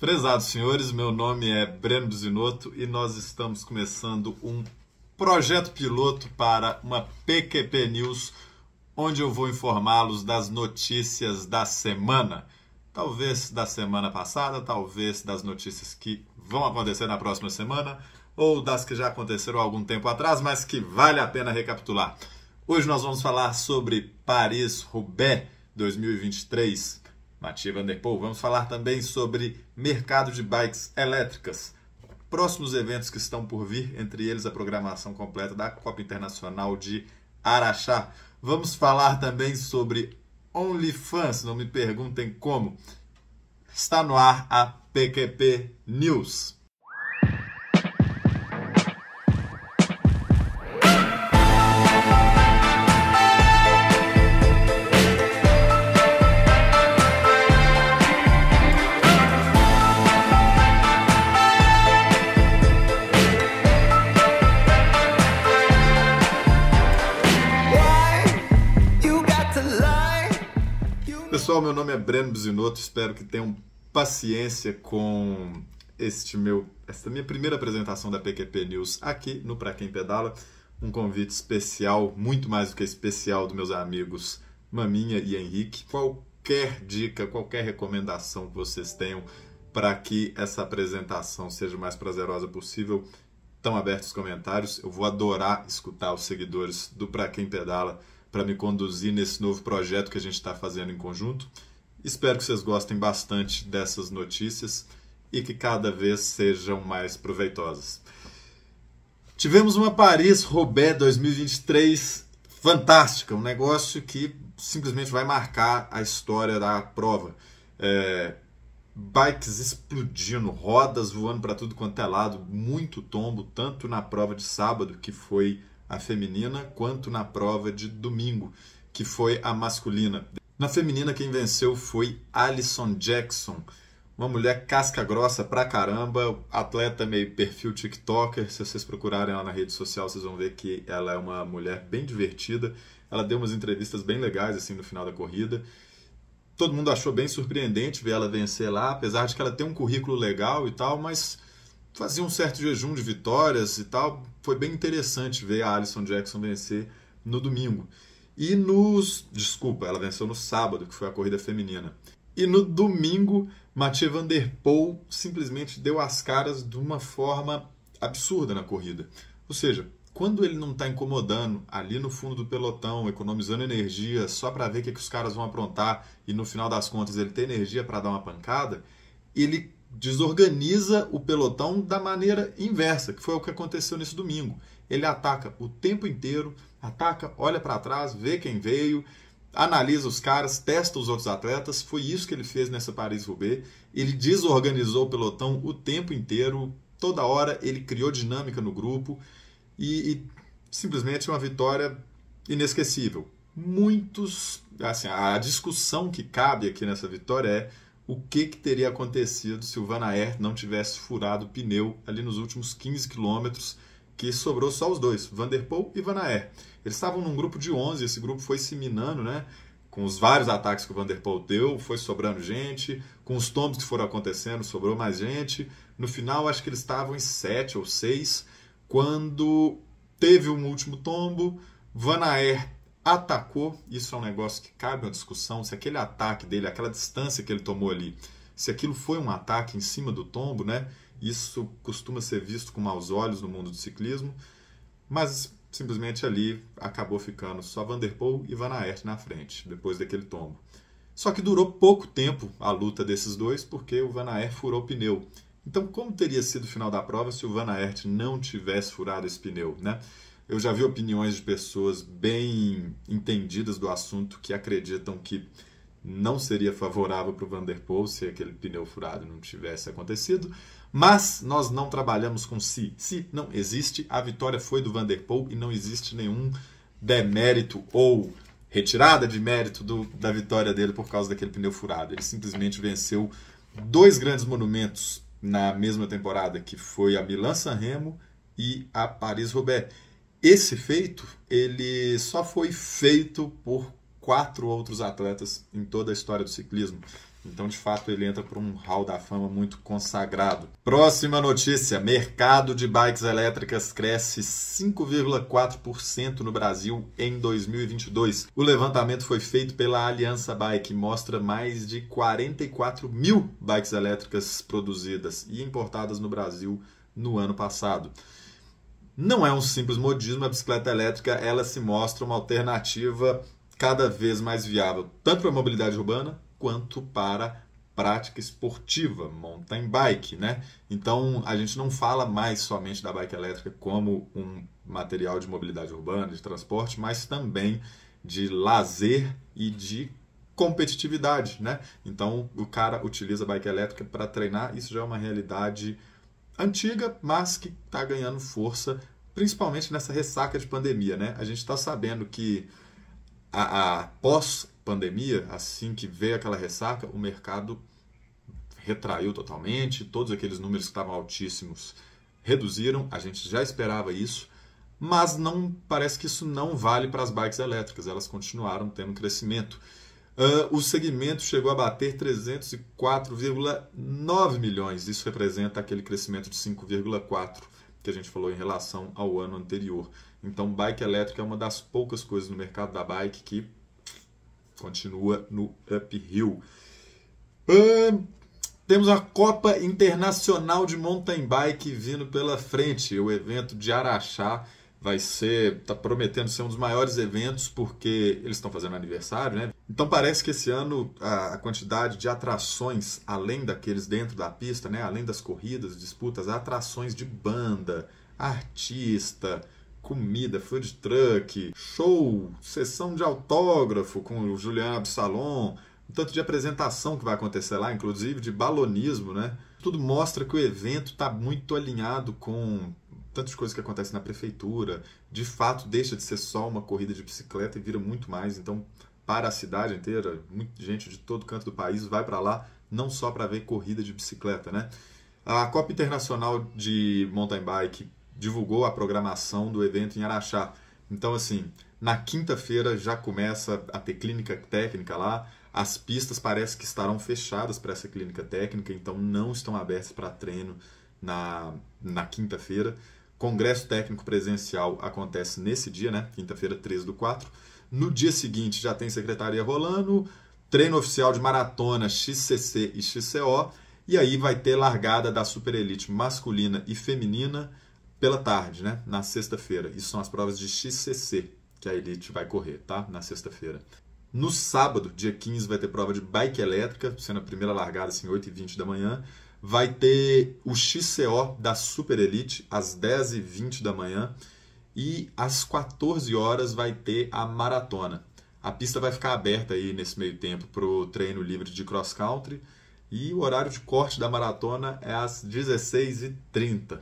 Prezados senhores, meu nome é Breno Zinotto e nós estamos começando um projeto piloto para uma PQP News, onde eu vou informá-los das notícias da semana. Talvez da semana passada, talvez das notícias que vão acontecer na próxima semana, ou das que já aconteceram há algum tempo atrás, mas que vale a pena recapitular. Hoje nós vamos falar sobre Paris-Roubaix 2023, Matia Vanderpool. Vamos falar também sobre mercado de bikes elétricas, próximos eventos que estão por vir, entre eles a programação completa da Copa Internacional de Araxá. Vamos falar também sobre OnlyFans, não me perguntem como. Está no ar a PQP News. pessoal, meu nome é Breno Bizinotto, espero que tenham paciência com este meu, esta minha primeira apresentação da PQP News aqui no Pra Quem Pedala. Um convite especial, muito mais do que especial, dos meus amigos Maminha e Henrique. Qualquer dica, qualquer recomendação que vocês tenham para que essa apresentação seja o mais prazerosa possível, estão abertos os comentários. Eu vou adorar escutar os seguidores do Pra Quem Pedala para me conduzir nesse novo projeto que a gente está fazendo em conjunto. Espero que vocês gostem bastante dessas notícias e que cada vez sejam mais proveitosas. Tivemos uma Paris Roubaix 2023 fantástica, um negócio que simplesmente vai marcar a história da prova. É, bikes explodindo, rodas voando para tudo quanto é lado, muito tombo, tanto na prova de sábado, que foi a feminina, quanto na prova de domingo, que foi a masculina. Na feminina, quem venceu foi Alison Jackson, uma mulher casca grossa pra caramba, atleta meio perfil TikToker. Se vocês procurarem ela na rede social, vocês vão ver que ela é uma mulher bem divertida. Ela deu umas entrevistas bem legais assim no final da corrida. Todo mundo achou bem surpreendente ver ela vencer lá, apesar de que ela tem um currículo legal e tal, mas fazia um certo jejum de vitórias e tal. Foi bem interessante ver a Alison Jackson vencer no domingo. E nos. Desculpa, ela venceu no sábado, que foi a corrida feminina. E no domingo, Mathieu Van Der Poel simplesmente deu as caras de uma forma absurda na corrida. Ou seja, quando ele não está incomodando ali no fundo do pelotão, economizando energia só para ver o que, que os caras vão aprontar e no final das contas ele tem energia para dar uma pancada, ele desorganiza o pelotão da maneira inversa, que foi o que aconteceu nesse domingo. Ele ataca o tempo inteiro, ataca, olha para trás, vê quem veio, analisa os caras, testa os outros atletas. Foi isso que ele fez nessa Paris-Roubaix. Ele desorganizou o pelotão o tempo inteiro, toda hora ele criou dinâmica no grupo e, e simplesmente uma vitória inesquecível. Muitos, assim, a discussão que cabe aqui nessa vitória é o que, que teria acontecido se o Van Aert não tivesse furado o pneu ali nos últimos 15 quilômetros, que sobrou só os dois, Vanderpool e Van Aert. Eles estavam num grupo de 11, esse grupo foi se minando, né? Com os vários ataques que o Vanderpool deu, foi sobrando gente, com os tombos que foram acontecendo, sobrou mais gente. No final, acho que eles estavam em 7 ou 6, quando teve um último tombo, Van Aert atacou, isso é um negócio que cabe uma discussão, se aquele ataque dele, aquela distância que ele tomou ali, se aquilo foi um ataque em cima do tombo, né? Isso costuma ser visto com maus olhos no mundo do ciclismo, mas simplesmente ali acabou ficando só Vanderpool e Van Aert na frente, depois daquele tombo. Só que durou pouco tempo a luta desses dois, porque o Van Aert furou o pneu. Então, como teria sido o final da prova se o Van Aert não tivesse furado esse pneu, né? Eu já vi opiniões de pessoas bem entendidas do assunto que acreditam que não seria favorável para o Vanderpool se aquele pneu furado não tivesse acontecido. Mas nós não trabalhamos com si. Se não existe, a vitória foi do Vanderpool e não existe nenhum demérito ou retirada de mérito do, da vitória dele por causa daquele pneu furado. Ele simplesmente venceu dois grandes monumentos na mesma temporada, que foi a Milan-San Remo e a Paris-Roubaix. Esse feito, ele só foi feito por quatro outros atletas em toda a história do ciclismo. Então, de fato, ele entra para um hall da fama muito consagrado. Próxima notícia: mercado de bikes elétricas cresce 5,4% no Brasil em 2022. O levantamento foi feito pela Aliança Bike, mostra mais de 44 mil bikes elétricas produzidas e importadas no Brasil no ano passado. Não é um simples modismo, a bicicleta elétrica ela se mostra uma alternativa cada vez mais viável, tanto para a mobilidade urbana quanto para prática esportiva, mountain bike, né? Então a gente não fala mais somente da bike elétrica como um material de mobilidade urbana, de transporte, mas também de lazer e de competitividade, né? Então o cara utiliza a bike elétrica para treinar, isso já é uma realidade antiga, mas que está ganhando força, principalmente nessa ressaca de pandemia. Né? A gente está sabendo que a, a pós-pandemia, assim que veio aquela ressaca, o mercado retraiu totalmente, todos aqueles números que estavam altíssimos reduziram, a gente já esperava isso, mas não parece que isso não vale para as bikes elétricas, elas continuaram tendo crescimento. Uh, o segmento chegou a bater 304,9 milhões. Isso representa aquele crescimento de 5,4 que a gente falou em relação ao ano anterior. Então, bike elétrica é uma das poucas coisas no mercado da bike que continua no uphill. Uh, temos a Copa Internacional de Mountain Bike vindo pela frente. O evento de Araxá vai ser, está prometendo ser um dos maiores eventos porque eles estão fazendo aniversário, né? Então parece que esse ano a quantidade de atrações, além daqueles dentro da pista, né, além das corridas, disputas, atrações de banda, artista, comida, food truck, show, sessão de autógrafo com o Juliano Absalom, um tanto de apresentação que vai acontecer lá, inclusive de balonismo, né? Tudo mostra que o evento está muito alinhado com tantas coisas que acontecem na prefeitura. De fato, deixa de ser só uma corrida de bicicleta e vira muito mais. Então, para a cidade inteira, muita gente de todo canto do país vai para lá, não só para ver corrida de bicicleta, né? A Copa Internacional de Mountain Bike divulgou a programação do evento em Araxá. Então, assim, na quinta-feira já começa a ter clínica técnica lá. As pistas parece que estarão fechadas para essa clínica técnica, então não estão abertas para treino na, na quinta-feira. Congresso técnico presencial acontece nesse dia, né? Quinta-feira, 13 do 4. No dia seguinte já tem secretaria rolando, treino oficial de maratona XCC e XCO, e aí vai ter largada da super elite masculina e feminina pela tarde, né? Na sexta-feira. Isso são as provas de XCC que a elite vai correr, tá? Na sexta-feira. No sábado, dia 15, vai ter prova de bike elétrica, sendo a primeira largada, assim, 8h20 da manhã. Vai ter o XCO da Super Elite, às 10h20 da manhã. E às 14 horas vai ter a maratona. A pista vai ficar aberta aí nesse meio tempo para o treino livre de cross country. E o horário de corte da maratona é às 16h30.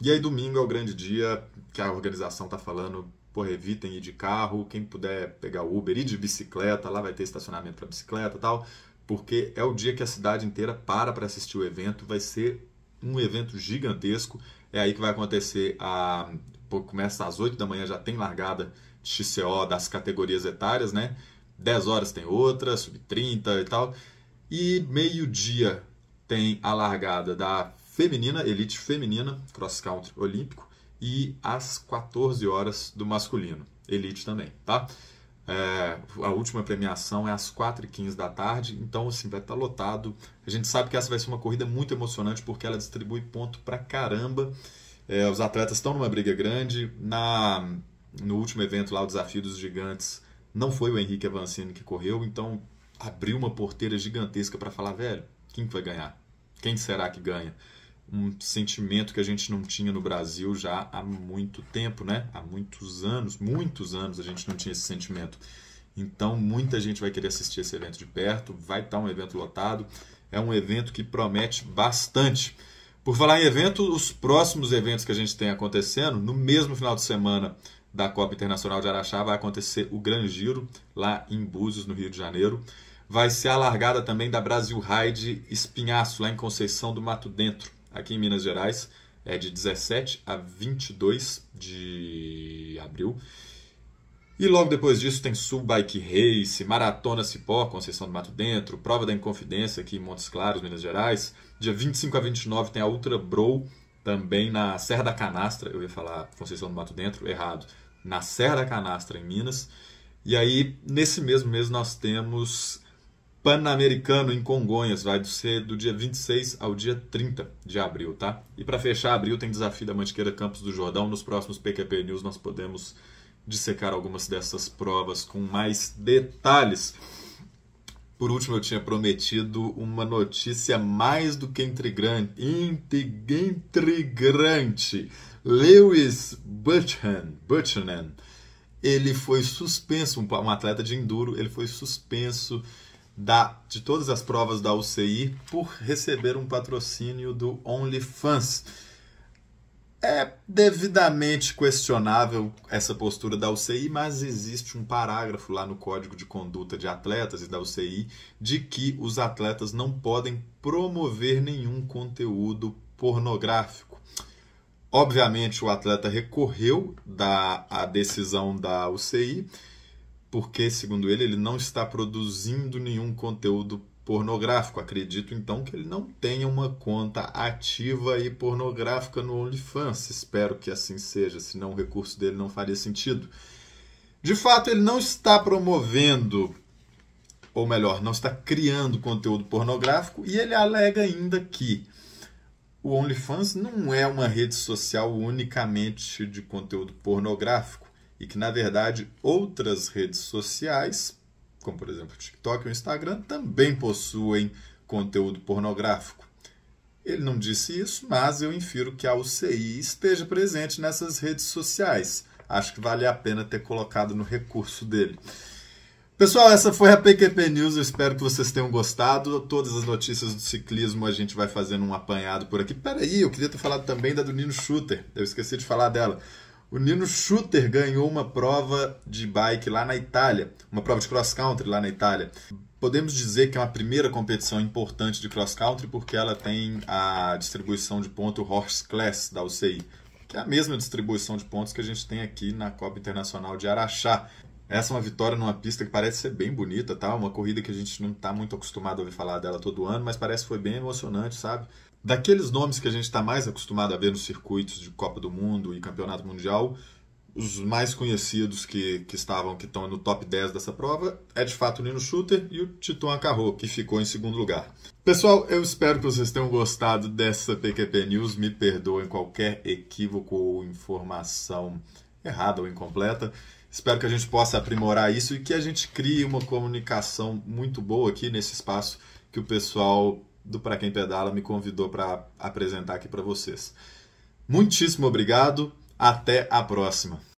E aí domingo é o grande dia que a organização está falando, porra, evitem ir de carro, quem puder pegar Uber, ir de bicicleta, lá vai ter estacionamento para bicicleta e tal, porque é o dia que a cidade inteira para para assistir o evento, vai ser um evento gigantesco, é aí que vai acontecer a começa às 8 da manhã, já tem largada de XCO das categorias etárias, né? 10 horas tem outra, sub-30 e tal. E meio-dia tem a largada da feminina, elite feminina, cross-country olímpico, e às 14 horas do masculino, elite também, tá? É, a última premiação é às 4h15 da tarde, então assim, vai estar tá lotado. A gente sabe que essa vai ser uma corrida muito emocionante porque ela distribui ponto pra caramba. É, os atletas estão numa briga grande. Na, no último evento lá, o Desafio dos Gigantes, não foi o Henrique Avancini que correu, então abriu uma porteira gigantesca para falar, velho, quem que vai ganhar? Quem será que ganha? Um sentimento que a gente não tinha no Brasil já há muito tempo, né? Há muitos anos, muitos anos a gente não tinha esse sentimento. Então muita gente vai querer assistir esse evento de perto, vai estar um evento lotado. É um evento que promete bastante. Por falar em evento, os próximos eventos que a gente tem acontecendo, no mesmo final de semana da Copa Internacional de Araxá, vai acontecer o Gran Giro, lá em Búzios, no Rio de Janeiro. Vai ser a largada também da Brasil Ride Espinhaço, lá em Conceição do Mato Dentro, aqui em Minas Gerais. É de 17 a 22 de abril. E logo depois disso tem Sul Bike Race, Maratona Cipó, Conceição do Mato Dentro, Prova da Inconfidência aqui em Montes Claros, Minas Gerais. Dia 25 a 29 tem a Ultra Bro, também na Serra da Canastra. Eu ia falar Conceição do Mato Dentro, errado. Na Serra da Canastra, em Minas. E aí, nesse mesmo mês, nós temos Pan-Americano em Congonhas, vai ser do dia 26 ao dia 30 de abril, tá? E para fechar abril tem desafio da Mantiqueira Campos do Jordão. Nos próximos PQP News nós podemos dissecar algumas dessas provas com mais detalhes. Por último, eu tinha prometido uma notícia mais do que intrigante. intrigante. Lewis Buchanan, Buchanan, ele foi suspenso, um atleta de enduro, ele foi suspenso da, de todas as provas da UCI por receber um patrocínio do OnlyFans é devidamente questionável essa postura da UCI, mas existe um parágrafo lá no Código de Conduta de Atletas e da UCI de que os atletas não podem promover nenhum conteúdo pornográfico. Obviamente, o atleta recorreu da a decisão da UCI, porque, segundo ele, ele não está produzindo nenhum conteúdo pornográfico. Acredito então que ele não tenha uma conta ativa e pornográfica no OnlyFans. Espero que assim seja, senão o recurso dele não faria sentido. De fato, ele não está promovendo, ou melhor, não está criando conteúdo pornográfico e ele alega ainda que o OnlyFans não é uma rede social unicamente de conteúdo pornográfico e que, na verdade, outras redes sociais como por exemplo o TikTok e o Instagram, também possuem conteúdo pornográfico. Ele não disse isso, mas eu infiro que a UCI esteja presente nessas redes sociais. Acho que vale a pena ter colocado no recurso dele. Pessoal, essa foi a PQP News. Eu espero que vocês tenham gostado. Todas as notícias do ciclismo a gente vai fazendo um apanhado por aqui. Peraí, eu queria ter falado também da do Nino Schutter. Eu esqueci de falar dela. O Nino Schutter ganhou uma prova de bike lá na Itália, uma prova de cross country lá na Itália. Podemos dizer que é uma primeira competição importante de cross country porque ela tem a distribuição de ponto Horse Class da UCI, que é a mesma distribuição de pontos que a gente tem aqui na Copa Internacional de Araxá. Essa é uma vitória numa pista que parece ser bem bonita, tá? Uma corrida que a gente não está muito acostumado a ouvir falar dela todo ano, mas parece que foi bem emocionante, sabe? Daqueles nomes que a gente está mais acostumado a ver nos circuitos de Copa do Mundo e Campeonato Mundial, os mais conhecidos que, que estavam, que estão no top 10 dessa prova, é de fato o Nino Schutter e o Tito Acarro, que ficou em segundo lugar. Pessoal, eu espero que vocês tenham gostado dessa PQP News. Me perdoem qualquer equívoco ou informação errada ou incompleta. Espero que a gente possa aprimorar isso e que a gente crie uma comunicação muito boa aqui nesse espaço que o pessoal do Para Quem Pedala me convidou para apresentar aqui para vocês. Muitíssimo obrigado, até a próxima!